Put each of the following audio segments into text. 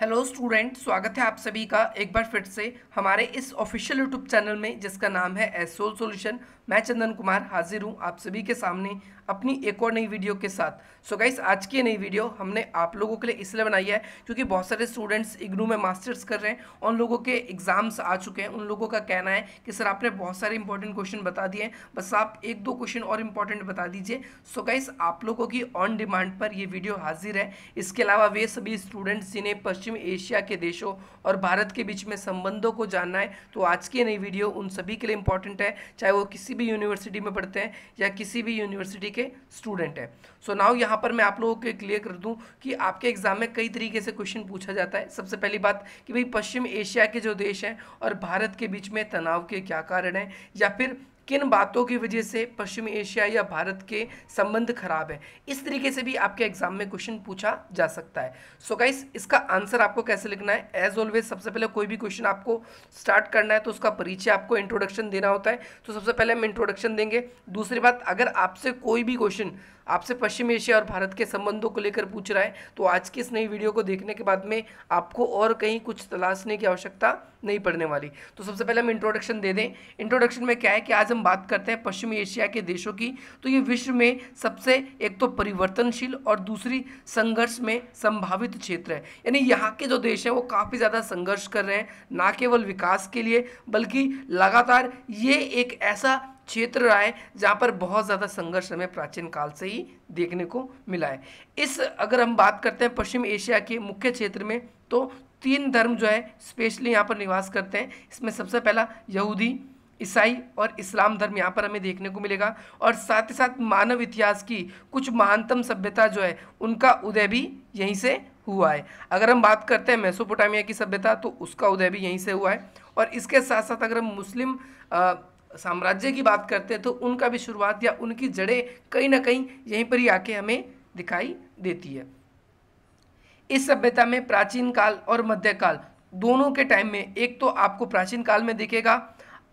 hello student स्वागत है आप सभी का एक बार फिर से हमारे इस ऑफिशियल यूट्यूब चैनल में जिसका नाम है एसोल सॉल्यूशन मैं चंदन कुमार हाजिर हूँ आप सभी के सामने अपनी एक और नई वीडियो के साथ सो so गाइस आज की नई वीडियो हमने आप लोगों के लिए इसलिए बनाई है क्योंकि बहुत सारे स्टूडेंट्स इग्नू में मास्टर्स कर रहे हैं उन लोगों के एग्ज़ाम्स आ चुके हैं उन लोगों का कहना है कि सर आपने बहुत सारे इंपॉर्टेंट क्वेश्चन बता दिए बस आप एक दो क्वेश्चन और इम्पॉर्टेंट बता दीजिए सो गाइस आप लोगों की ऑन डिमांड पर ये वीडियो हाजिर है इसके अलावा वे सभी स्टूडेंट्स जिन्हें पश्चिम एशिया के देशों और भारत के बीच में संबंधों को जानना है तो आज की नई वीडियो उन सभी के लिए इंपॉर्टेंट है चाहे वो किसी भी यूनिवर्सिटी में पढ़ते हैं या किसी भी यूनिवर्सिटी के स्टूडेंट हैं सो so नाउ यहाँ पर मैं आप लोगों को क्लियर कर दूँ कि आपके एग्जाम में कई तरीके से क्वेश्चन पूछा जाता है सबसे पहली बात कि भाई पश्चिम एशिया के जो देश हैं और भारत के बीच में तनाव के क्या कारण हैं या फिर किन बातों की वजह से पश्चिमी एशिया या भारत के संबंध खराब है इस तरीके से भी आपके एग्जाम में क्वेश्चन पूछा जा सकता है सो so गाइस इसका आंसर आपको कैसे लिखना है एज ऑलवेज सबसे पहले कोई भी क्वेश्चन आपको स्टार्ट करना है तो उसका परिचय आपको इंट्रोडक्शन देना होता है तो सबसे पहले हम इंट्रोडक्शन देंगे दूसरी बात अगर आपसे कोई भी क्वेश्चन आपसे पश्चिम एशिया और भारत के संबंधों को लेकर पूछ रहा है तो आज की इस नई वीडियो को देखने के बाद में आपको और कहीं कुछ तलाशने की आवश्यकता नहीं पड़ने वाली तो सबसे पहले हम इंट्रोडक्शन दे दें इंट्रोडक्शन में क्या है कि आज हम बात करते हैं पश्चिम एशिया के देशों की तो ये विश्व में सबसे एक तो परिवर्तनशील और दूसरी संघर्ष में संभावित क्षेत्र है यानी यहाँ के जो देश हैं वो काफ़ी ज़्यादा संघर्ष कर रहे हैं ना केवल विकास के लिए बल्कि लगातार ये एक ऐसा क्षेत्र रहा है जहाँ पर बहुत ज़्यादा संघर्ष हमें प्राचीन काल से ही देखने को मिला है इस अगर हम बात करते हैं पश्चिम एशिया के मुख्य क्षेत्र में तो तीन धर्म जो है स्पेशली यहाँ पर निवास करते हैं इसमें सबसे पहला यहूदी ईसाई और इस्लाम धर्म यहाँ पर हमें देखने को मिलेगा और साथ ही साथ मानव इतिहास की कुछ महानतम सभ्यता जो है उनका उदय भी यहीं से हुआ है अगर हम बात करते हैं मैसोपोटामिया की सभ्यता तो उसका उदय भी यहीं से हुआ है और इसके साथ साथ अगर हम मुस्लिम आ, साम्राज्य की बात करते हैं तो उनका भी शुरुआत या उनकी जड़ें कहीं ना कहीं यहीं पर ही आके हमें दिखाई देती है इस सभ्यता में प्राचीन काल और मध्यकाल दोनों के टाइम में एक तो आपको प्राचीन काल में दिखेगा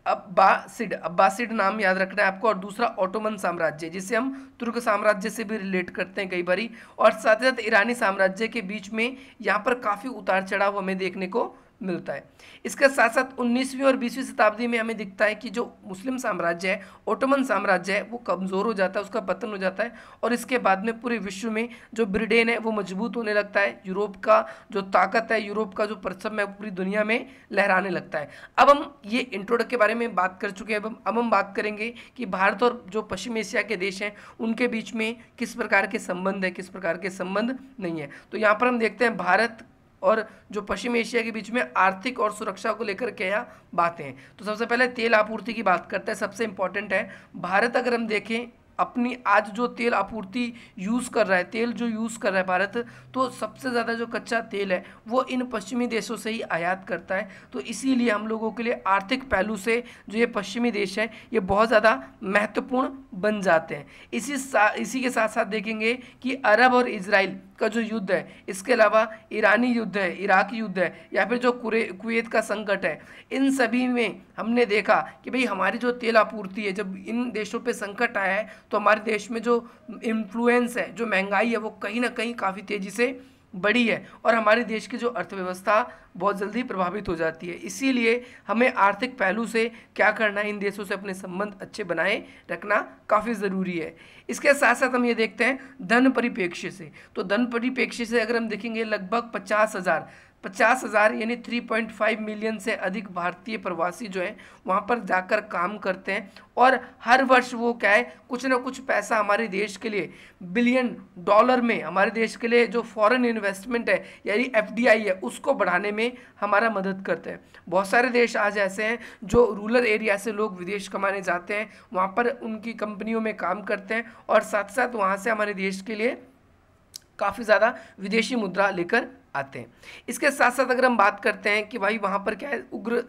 अब्बासिड अब्बासिड नाम याद रखना है आपको और दूसरा ऑटोमन साम्राज्य जिसे हम तुर्क साम्राज्य से भी रिलेट करते हैं कई बारी और साथ ही साथ ईरानी साम्राज्य के बीच में यहाँ पर काफ़ी उतार चढ़ाव हमें देखने को मिलता है इसके साथ साथ 19वीं और 20वीं शताब्दी में हमें दिखता है कि जो मुस्लिम साम्राज्य है ओटोमन साम्राज्य है वो कमज़ोर हो जाता है उसका पतन हो जाता है और इसके बाद में पूरे विश्व में जो ब्रिटेन है वो मजबूत होने लगता है यूरोप का जो ताकत है यूरोप का जो परचम है पूरी दुनिया में लहराने लगता है अब हम ये इंट्रोडक्ट के बारे में बात कर चुके हैं अब हम बात करेंगे कि भारत और जो पश्चिम एशिया के देश हैं उनके बीच में किस प्रकार के संबंध है किस प्रकार के संबंध नहीं है तो यहाँ पर हम देखते हैं भारत और जो पश्चिम एशिया के बीच में आर्थिक और सुरक्षा को लेकर क्या बातें हैं तो सबसे पहले तेल आपूर्ति की बात करते हैं सबसे इम्पॉर्टेंट है भारत अगर हम देखें अपनी आज जो तेल आपूर्ति यूज़ कर रहा है तेल जो यूज़ कर रहा है भारत तो सबसे ज़्यादा जो कच्चा तेल है वो इन पश्चिमी देशों से ही आयात करता है तो इसीलिए हम लोगों के लिए आर्थिक पहलू से जो ये पश्चिमी देश है ये बहुत ज़्यादा महत्वपूर्ण बन जाते हैं इसी इसी के साथ साथ देखेंगे कि अरब और इसराइल का जो युद्ध है इसके अलावा ईरानी युद्ध है इराक युद्ध है या फिर जो कुवैत का संकट है इन सभी में हमने देखा कि भाई हमारी जो तेल आपूर्ति है जब इन देशों पे संकट आया है तो हमारे देश में जो इन्फ्लुएंस है जो महंगाई है वो कहीं ना कहीं काफ़ी तेज़ी से बड़ी है और हमारे देश की जो अर्थव्यवस्था बहुत जल्दी प्रभावित हो जाती है इसीलिए हमें आर्थिक पहलू से क्या करना है इन देशों से अपने संबंध अच्छे बनाए रखना काफ़ी ज़रूरी है इसके साथ साथ हम ये देखते हैं धन परिप्रेक्ष्य से तो धन परिप्रेक्ष्य से अगर हम देखेंगे लगभग पचास हज़ार पचास हज़ार यानी थ्री पॉइंट फाइव मिलियन से अधिक भारतीय प्रवासी जो हैं वहाँ पर जाकर काम करते हैं और हर वर्ष वो क्या है कुछ ना कुछ पैसा हमारे देश के लिए बिलियन डॉलर में हमारे देश के लिए जो फॉरेन इन्वेस्टमेंट है यानी एफडीआई है उसको बढ़ाने में हमारा मदद करते हैं बहुत सारे देश आज ऐसे हैं जो रूरल एरिया से लोग विदेश कमाने जाते हैं वहाँ पर उनकी कंपनियों में काम करते हैं और साथ साथ वहाँ से हमारे देश के लिए काफ़ी ज़्यादा विदेशी मुद्रा लेकर आते हैं इसके साथ साथ अगर हम बात करते हैं कि भाई वहाँ पर क्या है उग्र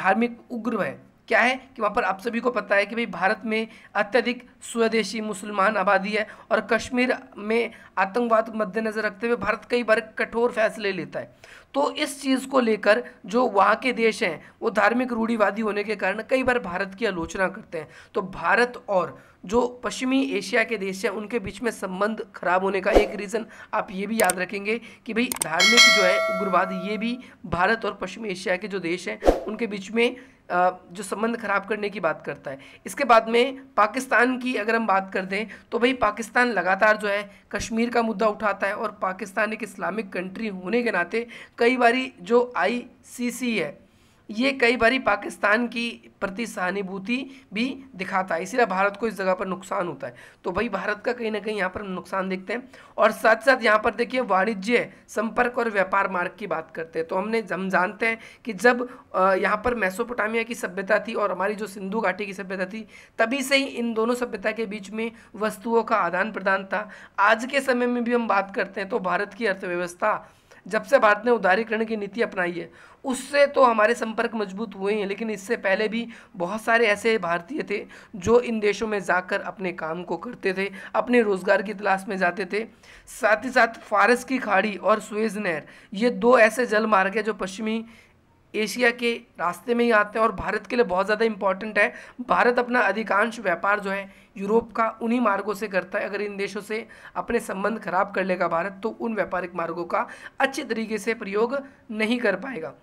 धार्मिक उग्र है क्या है कि वहाँ पर आप सभी को पता है कि भाई भारत में अत्यधिक स्वदेशी मुसलमान आबादी है और कश्मीर में आतंकवाद मद्देनज़र रखते हुए भारत कई बार कठोर फैसले लेता है तो इस चीज़ को लेकर जो वहाँ के देश हैं वो धार्मिक रूढ़ीवादी होने के कारण कई बार भारत की आलोचना करते हैं तो भारत और जो पश्चिमी एशिया के देश हैं उनके बीच में संबंध खराब होने का एक रीज़न आप ये भी याद रखेंगे कि भाई धार्मिक जो है उग्रवाद ये भी भारत और पश्चिमी एशिया के जो देश हैं उनके बीच में जो संबंध खराब करने की बात करता है इसके बाद में पाकिस्तान की अगर हम बात कर दें तो भाई पाकिस्तान लगातार जो है कश्मीर का मुद्दा उठाता है और पाकिस्तान एक इस्लामिक कंट्री होने के नाते कई बारी जो आई है ये कई बार पाकिस्तान की प्रति सहानुभूति भी दिखाता है इसीलिए भारत को इस जगह पर नुकसान होता है तो भाई भारत का कहीं ना कहीं यहाँ पर नुकसान देखते हैं और साथ साथ यहाँ पर देखिए वाणिज्य संपर्क और व्यापार मार्ग की बात करते हैं तो हमने हम जानते हैं कि जब यहाँ पर मैसोपोटामिया की सभ्यता थी और हमारी जो सिंधु घाटी की सभ्यता थी तभी से ही इन दोनों सभ्यता के बीच में वस्तुओं का आदान प्रदान था आज के समय में भी हम बात करते हैं तो भारत की अर्थव्यवस्था जब से भारत ने उदारीकरण की नीति अपनाई है उससे तो हमारे संपर्क मजबूत हुए हैं लेकिन इससे पहले भी बहुत सारे ऐसे भारतीय थे जो इन देशों में जाकर अपने काम को करते थे अपने रोज़गार की तलाश में जाते थे साथ ही साथ फारस की खाड़ी और स्वेज नहर ये दो ऐसे जल मार्ग हैं जो पश्चिमी एशिया के रास्ते में ही आते हैं और भारत के लिए बहुत ज़्यादा इंपॉर्टेंट है भारत अपना अधिकांश व्यापार जो है यूरोप का उन्हीं मार्गों से करता है अगर इन देशों से अपने संबंध खराब कर लेगा भारत तो उन व्यापारिक मार्गों का अच्छे तरीके से प्रयोग नहीं कर पाएगा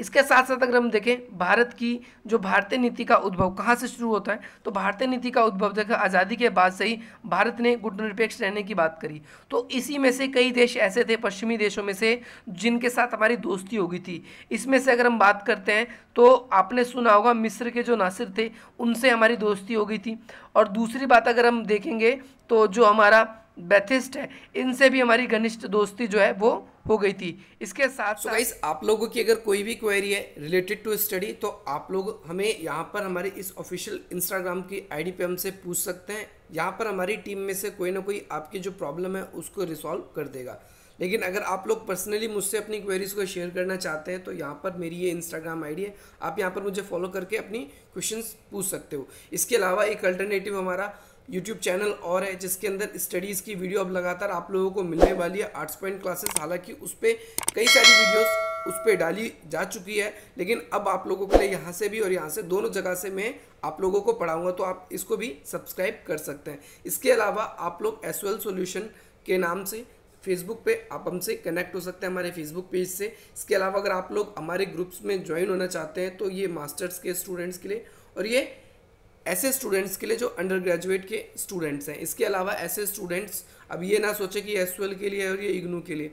इसके साथ साथ अगर हम देखें भारत की जो भारतीय नीति का उद्भव कहाँ से शुरू होता है तो भारतीय नीति का उद्भव देखा आज़ादी के बाद से ही भारत ने गुटनिरपेक्ष रहने की बात करी तो इसी में से कई देश ऐसे थे पश्चिमी देशों में से जिनके साथ हमारी दोस्ती हो गई थी इसमें से अगर हम बात करते हैं तो आपने सुना होगा मिस्र के जो नासिर थे उनसे हमारी दोस्ती हो गई थी और दूसरी बात अगर हम देखेंगे तो जो हमारा बैथिस्ट है इनसे भी हमारी घनिष्ठ दोस्ती जो है वो हो गई थी इसके साथ so साथ आप लोगों की अगर कोई भी क्वेरी है रिलेटेड टू स्टडी तो आप लोग हमें यहाँ पर हमारे इस ऑफिशियल इंस्टाग्राम की आईडी पे हमसे पूछ सकते हैं यहाँ पर हमारी टीम में से कोई ना कोई आपकी जो प्रॉब्लम है उसको रिसॉल्व कर देगा लेकिन अगर आप लोग पर्सनली मुझसे अपनी क्वेरीज को शेयर करना चाहते हैं तो यहाँ पर मेरी ये इंस्टाग्राम आईडी है आप यहाँ पर मुझे फॉलो करके अपनी क्वेश्चंस पूछ सकते हो इसके अलावा एक अल्टरनेटिव हमारा यूट्यूब चैनल और है जिसके अंदर स्टडीज़ की वीडियो अब लगातार आप लोगों को मिलने वाली है आर्ट्स पॉइंट क्लासेस हालांकि उस पर कई सारी वीडियोस उस पर डाली जा चुकी है लेकिन अब आप लोगों के लिए यहाँ से भी और यहाँ से दोनों जगह से मैं आप लोगों को पढ़ाऊँगा तो आप इसको भी सब्सक्राइब कर सकते हैं इसके अलावा आप लोग एस वेल सोल्यूशन के नाम से फेसबुक पे आप हमसे कनेक्ट हो सकते हैं हमारे फेसबुक पेज से इसके अलावा अगर आप लोग हमारे ग्रुप्स में ज्वाइन होना चाहते हैं तो ये मास्टर्स के स्टूडेंट्स के लिए और ये ऐसे स्टूडेंट्स के लिए जो अंडर ग्रेजुएट के स्टूडेंट्स हैं इसके अलावा ऐसे स्टूडेंट्स अब ये ना सोचे कि एस के लिए और ये इग्नू के लिए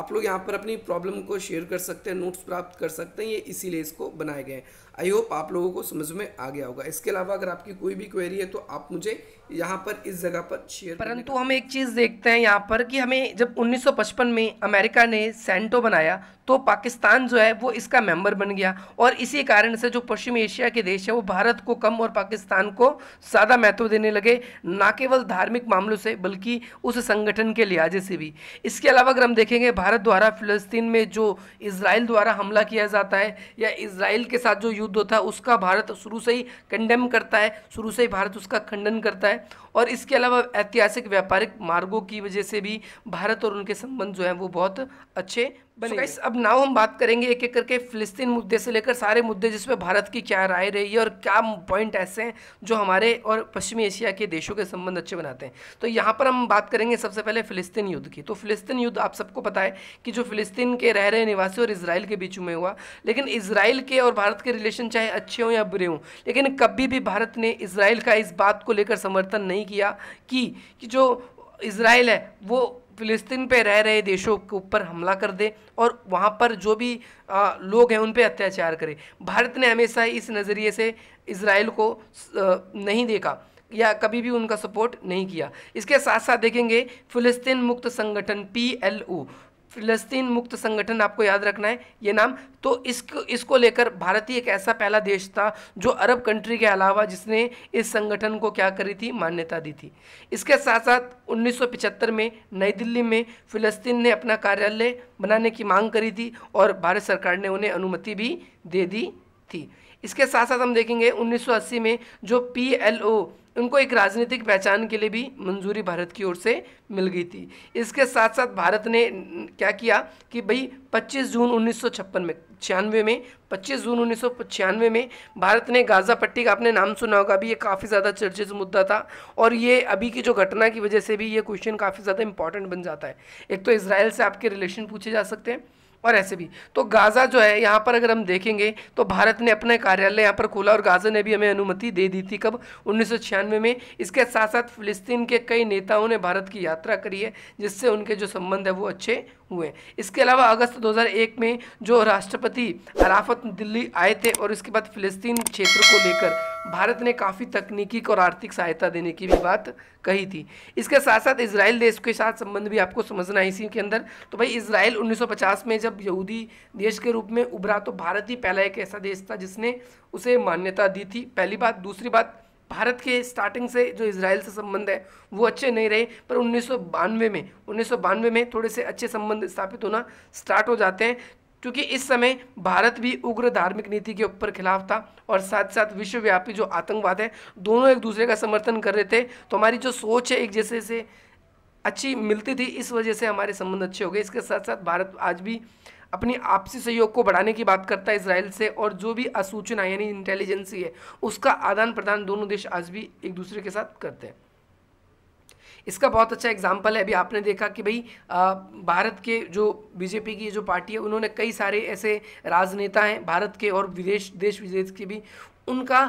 आप लोग यहाँ पर अपनी प्रॉब्लम को शेयर कर सकते हैं नोट्स प्राप्त कर सकते हैं ये इसीलिए इसको बनाए गए हैं आई होप आप लोगों को समझ में आ गया होगा इसके अलावा अगर आपकी कोई भी क्वेरी है तो आप मुझे यहाँ पर इस जगह पर शेयर परंतु हम एक चीज़ देखते हैं यहाँ पर कि हमें जब 1955 में अमेरिका ने सेंटो बनाया तो पाकिस्तान जो है वो इसका मेंबर बन गया और इसी कारण से जो पश्चिम एशिया के देश है वो भारत को कम और पाकिस्तान को ज़्यादा महत्व देने लगे ना केवल धार्मिक मामलों से बल्कि उस संगठन के लिहाजे से भी इसके अलावा अगर हम देखेंगे भारत द्वारा फ़लस्तीन में जो इसराइल द्वारा हमला किया जाता है या इसराइल के साथ जो युद्ध होता है उसका भारत शुरू से ही कंडेम करता है शुरू से ही भारत उसका खंडन करता है और इसके अलावा ऐतिहासिक व्यापारिक मार्गों की वजह से भी भारत और उनके संबंध जो हैं वो बहुत अच्छे so अब नाउ हम बात करेंगे एक एक करके फिलिस्तीन मुद्दे से लेकर सारे मुद्दे जिसमें भारत की क्या राय रही है और क्या पॉइंट ऐसे हैं जो हमारे और पश्चिमी एशिया के देशों के संबंध अच्छे बनाते हैं तो यहाँ पर हम बात करेंगे सबसे पहले फिलिस्तीन युद्ध की तो फिलिस्तीन युद्ध आप सबको पता है कि जो फिलिस्तीन के रह रहे निवासी और इसराइल के बीच में हुआ लेकिन इसराइल के और भारत के रिलेशन चाहे अच्छे हों या बुरे हों लेकिन कभी भी भारत ने इसराइल का इस बात को लेकर समर्थन नहीं किया कि जो इसराइल है वो फ़िलिस्तीन पे रह रहे देशों के ऊपर हमला कर दे और वहाँ पर जो भी आ, लोग हैं उन पर अत्याचार करे भारत ने हमेशा इस नज़रिए से इसराइल को आ, नहीं देखा या कभी भी उनका सपोर्ट नहीं किया इसके साथ साथ देखेंगे फ़िलिस्तीन मुक्त संगठन पी एल ओ फिलस्तीन मुक्त संगठन आपको याद रखना है ये नाम तो इसको इसको लेकर भारत ही एक ऐसा पहला देश था जो अरब कंट्री के अलावा जिसने इस संगठन को क्या करी थी मान्यता दी थी इसके साथ साथ 1975 में नई दिल्ली में फिलस्तीन ने अपना कार्यालय बनाने की मांग करी थी और भारत सरकार ने उन्हें अनुमति भी दे दी थी इसके साथ साथ हम देखेंगे 1980 में जो पी उनको एक राजनीतिक पहचान के लिए भी मंजूरी भारत की ओर से मिल गई थी इसके साथ साथ भारत ने क्या किया कि भाई 25 जून उन्नीस में छियानवे में 25 जून उन्नीस में भारत ने गाज़ा पट्टी का आपने नाम सुना होगा अभी ये काफ़ी ज़्यादा चर्चित मुद्दा था और ये अभी की जो घटना की वजह से भी ये क्वेश्चन काफ़ी ज़्यादा इंपॉर्टेंट बन जाता है एक तो इसराइल से आपके रिलेशन पूछे जा सकते हैं और ऐसे भी तो गाज़ा जो है यहाँ पर अगर हम देखेंगे तो भारत ने अपने कार्यालय यहाँ पर खोला और गाज़ा ने भी हमें अनुमति दे दी थी कब उन्नीस में इसके साथ साथ फिलिस्तीन के कई नेताओं ने भारत की यात्रा करी है जिससे उनके जो संबंध है वो अच्छे हुए इसके अलावा अगस्त 2001 में जो राष्ट्रपति अराफत दिल्ली आए थे और इसके बाद फिलिस्तीन क्षेत्र को लेकर भारत ने काफ़ी तकनीकी और आर्थिक सहायता देने की भी बात कही थी इसके साथ साथ इसराइल देश के साथ संबंध भी आपको समझना है इसी के अंदर तो भाई इसराइल 1950 में जब यहूदी देश के रूप में उभरा तो भारत ही पहला एक ऐसा देश था जिसने उसे मान्यता दी थी पहली बात दूसरी बात भारत के स्टार्टिंग से जो इसराइल से संबंध है वो अच्छे नहीं रहे पर उन्नीस में उन्नीस में थोड़े से अच्छे संबंध स्थापित होना स्टार्ट हो जाते हैं क्योंकि इस समय भारत भी उग्र धार्मिक नीति के ऊपर खिलाफ था और साथ साथ विश्वव्यापी जो आतंकवाद है दोनों एक दूसरे का समर्थन कर रहे थे तो हमारी जो सोच है एक जैसे से अच्छी मिलती थी इस वजह से हमारे संबंध अच्छे हो गए इसके साथ साथ भारत आज भी अपनी आपसी सहयोग को बढ़ाने की बात करता है इसराइल से और जो भी असूचना यानी इंटेलिजेंसी है उसका आदान प्रदान दोनों देश आज भी एक दूसरे के साथ करते हैं इसका बहुत अच्छा एग्जाम्पल है अभी आपने देखा कि भाई भारत के जो बीजेपी की जो पार्टी है उन्होंने कई सारे ऐसे राजनेता हैं भारत के और विदेश देश विदेश के भी उनका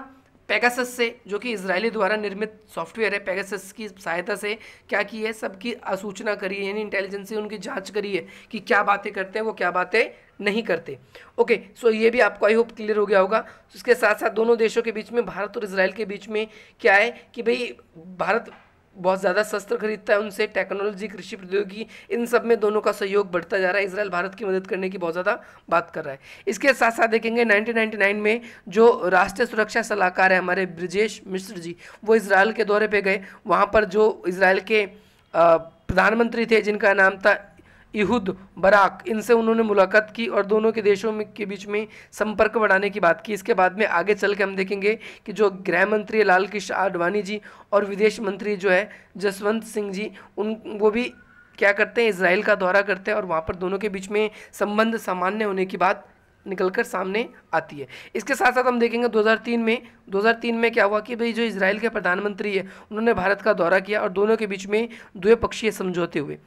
पेगासस से जो कि इसराइली द्वारा निर्मित सॉफ्टवेयर है पेगासस की सहायता से क्या की है सबकी आसूचना करी है यानी इंटेलिजेंस से उनकी जांच करी है कि क्या बातें करते हैं वो क्या बातें नहीं करते ओके सो ये भी आपको आई होप क्लियर हो गया होगा इसके साथ साथ दोनों देशों के बीच में भारत और इसराइल के बीच में क्या है कि भाई भारत बहुत ज़्यादा शस्त्र खरीदता है उनसे टेक्नोलॉजी कृषि प्रौद्योगिकी इन सब में दोनों का सहयोग बढ़ता जा रहा है इसराइल भारत की मदद करने की बहुत ज़्यादा बात कर रहा है इसके साथ साथ देखेंगे 1999 में जो राष्ट्रीय सुरक्षा सलाहकार है हमारे ब्रजेश मिश्र जी वो इसराइल के दौरे पर गए वहाँ पर जो इसराइल के प्रधानमंत्री थे जिनका नाम था इहुद बराक इनसे उन्होंने मुलाकात की और दोनों के देशों में के बीच में संपर्क बढ़ाने की बात की इसके बाद में आगे चल के हम देखेंगे कि जो गृह मंत्री है लाल कृष्ण आडवाणी जी और विदेश मंत्री जो है जसवंत सिंह जी उन वो भी क्या करते हैं इसराइल का दौरा करते हैं और वहाँ पर दोनों के बीच में संबंध सामान्य होने की बात निकलकर सामने आती है इसके साथ साथ हम देखेंगे 2003 में 2003 में क्या हुआ कि भाई जो इसराइल के प्रधानमंत्री है उन्होंने भारत का दौरा किया और दोनों के बीच में द्विपक्षीय समझौते हुए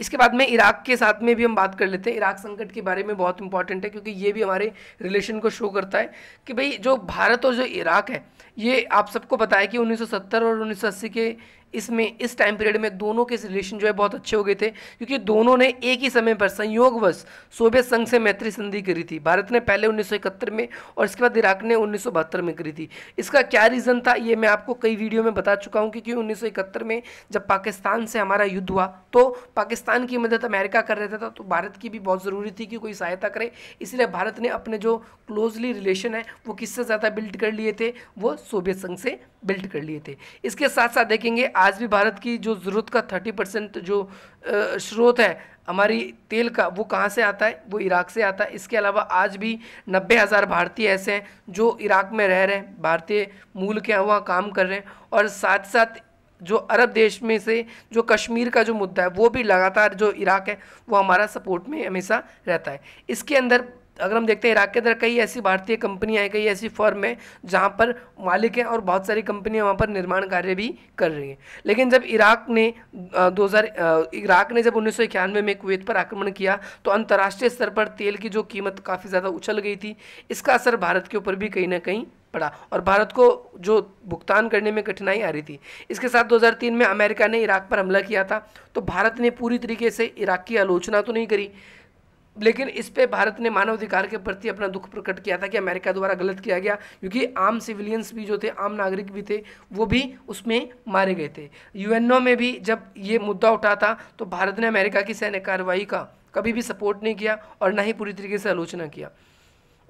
इसके बाद में इराक के साथ में भी हम बात कर लेते हैं इराक संकट के बारे में बहुत इंपॉर्टेंट है क्योंकि ये भी हमारे रिलेशन को शो करता है कि भाई जो भारत और जो इराक है ये आप सबको बताया कि 1970 और 1980 के इसमें इस टाइम पीरियड में दोनों के रिलेशन जो है बहुत अच्छे हो गए थे क्योंकि दोनों ने एक ही समय पर संयोगवश सोवियत संघ से मैत्री संधि करी थी भारत ने पहले उन्नीस में और इसके बाद इराक ने उन्नीस में करी थी इसका क्या रीज़न था ये मैं आपको कई वीडियो में बता चुका हूँ क्योंकि उन्नीस में जब पाकिस्तान से हमारा युद्ध हुआ तो पाकिस्तान की मदद अमेरिका कर रहता था तो, तो भारत की भी बहुत ज़रूरी थी कि कोई सहायता करे इसलिए भारत ने अपने जो क्लोजली रिलेशन है वो किससे ज़्यादा बिल्ड कर लिए थे वो सोवियत संघ से बिल्ड कर लिए थे इसके साथ साथ देखेंगे आज भी भारत की जो ज़रूरत का थर्टी परसेंट जो स्रोत है हमारी तेल का वो कहाँ से आता है वो इराक से आता है इसके अलावा आज भी नब्बे हज़ार भारतीय ऐसे हैं जो इराक में रह रहे हैं भारतीय मूल के हैं वहाँ काम कर रहे हैं और साथ साथ जो अरब देश में से जो कश्मीर का जो मुद्दा है वो भी लगातार जो इराक है वो हमारा सपोर्ट में हमेशा रहता है इसके अंदर अगर हम देखते हैं इराक के अंदर कई ऐसी भारतीय कंपनियां हैं कई ऐसी फर्म हैं जहां पर मालिक हैं और बहुत सारी कंपनियां वहां पर निर्माण कार्य भी कर रही हैं लेकिन जब इराक ने दो इराक ने जब उन्नीस में कुवैत पर आक्रमण किया तो अंतर्राष्ट्रीय स्तर पर तेल की जो कीमत काफ़ी ज़्यादा उछल गई थी इसका असर भारत के ऊपर भी कहीं ना कहीं पड़ा और भारत को जो भुगतान करने में कठिनाई आ रही थी इसके साथ 2003 में अमेरिका ने इराक पर हमला किया था तो भारत ने पूरी तरीके से इराक की आलोचना तो नहीं करी लेकिन इस पे भारत ने मानवाधिकार के प्रति अपना दुख प्रकट किया था कि अमेरिका द्वारा गलत किया गया क्योंकि आम सिविलियंस भी जो थे आम नागरिक भी थे वो भी उसमें मारे गए थे यूएनओ में भी जब ये मुद्दा उठा था तो भारत ने अमेरिका की सैन्य कार्रवाई का कभी भी सपोर्ट नहीं किया और ना ही पूरी तरीके से आलोचना किया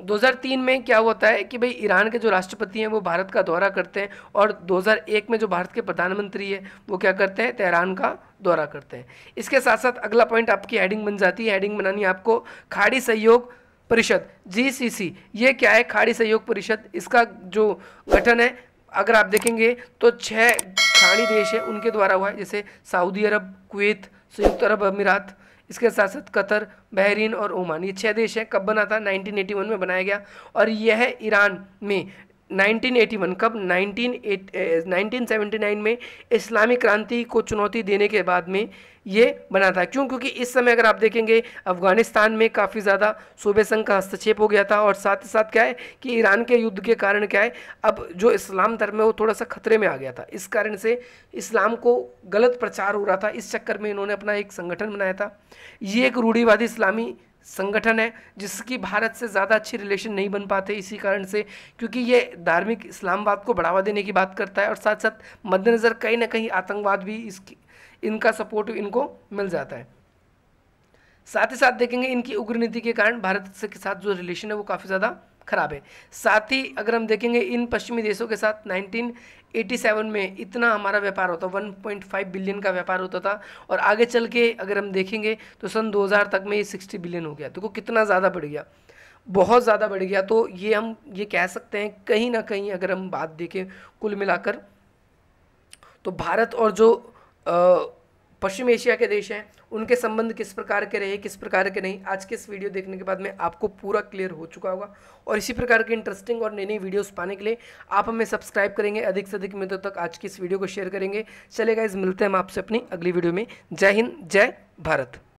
2003 में क्या होता है कि भाई ईरान के जो राष्ट्रपति हैं वो भारत का दौरा करते हैं और 2001 में जो भारत के प्रधानमंत्री है वो क्या करते हैं तेहरान का दौरा करते हैं इसके साथ साथ अगला पॉइंट आपकी हेडिंग बन जाती है हेडिंग बनानी आपको खाड़ी सहयोग परिषद जीसीसी ये क्या है खाड़ी सहयोग परिषद इसका जो गठन है अगर आप देखेंगे तो छः खाड़ी देश है उनके द्वारा हुआ है जैसे सऊदी अरब कुवैत संयुक्त अरब अमीरात इसके साथ साथ कतर बहरीन और ओमान ये छह देश हैं कब बना था 1981 में बनाया गया और यह ईरान में 1981 कब 1979 में इस्लामी क्रांति को चुनौती देने के बाद में ये बना था क्यों क्योंकि इस समय अगर आप देखेंगे अफ़गानिस्तान में काफ़ी ज़्यादा सूबे संघ का हस्तक्षेप हो गया था और साथ ही साथ क्या है कि ईरान के युद्ध के कारण क्या है अब जो इस्लाम धर्म है वो थोड़ा सा खतरे में आ गया था इस कारण से इस्लाम को गलत प्रचार हो रहा था इस चक्कर में इन्होंने अपना एक संगठन बनाया था ये एक रूढ़ीवादी इस्लामी संगठन है जिसकी भारत से ज़्यादा अच्छी रिलेशन नहीं बन पाते इसी कारण से क्योंकि ये धार्मिक इस्लामवाद को बढ़ावा देने की बात करता है और साथ साथ मद्देनज़र कहीं ना कहीं आतंकवाद भी इसकी इनका सपोर्ट इनको मिल जाता है साथ ही साथ देखेंगे इनकी उग्र नीति के कारण भारत से के साथ जो रिलेशन है वो काफ़ी ज़्यादा खराब है साथ ही अगर हम देखेंगे इन पश्चिमी देशों के साथ नाइनटीन 87 में इतना हमारा व्यापार होता 1.5 बिलियन का व्यापार होता था और आगे चल के अगर हम देखेंगे तो सन 2000 तक में ये 60 बिलियन हो गया देखो तो कितना ज़्यादा बढ़ गया बहुत ज़्यादा बढ़ गया तो ये हम ये कह सकते हैं कहीं ना कहीं अगर हम बात देखें कुल मिलाकर तो भारत और जो आ, पश्चिम एशिया के देश हैं उनके संबंध किस प्रकार के रहे किस प्रकार के नहीं आज के इस वीडियो देखने के बाद में आपको पूरा क्लियर हो चुका होगा और इसी प्रकार के इंटरेस्टिंग और नई नई वीडियोस पाने के लिए आप हमें सब्सक्राइब करेंगे अधिक से अधिक मित्रों तक आज की इस वीडियो को शेयर करेंगे चलेगा इस मिलते हैं हम आपसे अपनी अगली वीडियो में जय हिंद जय भारत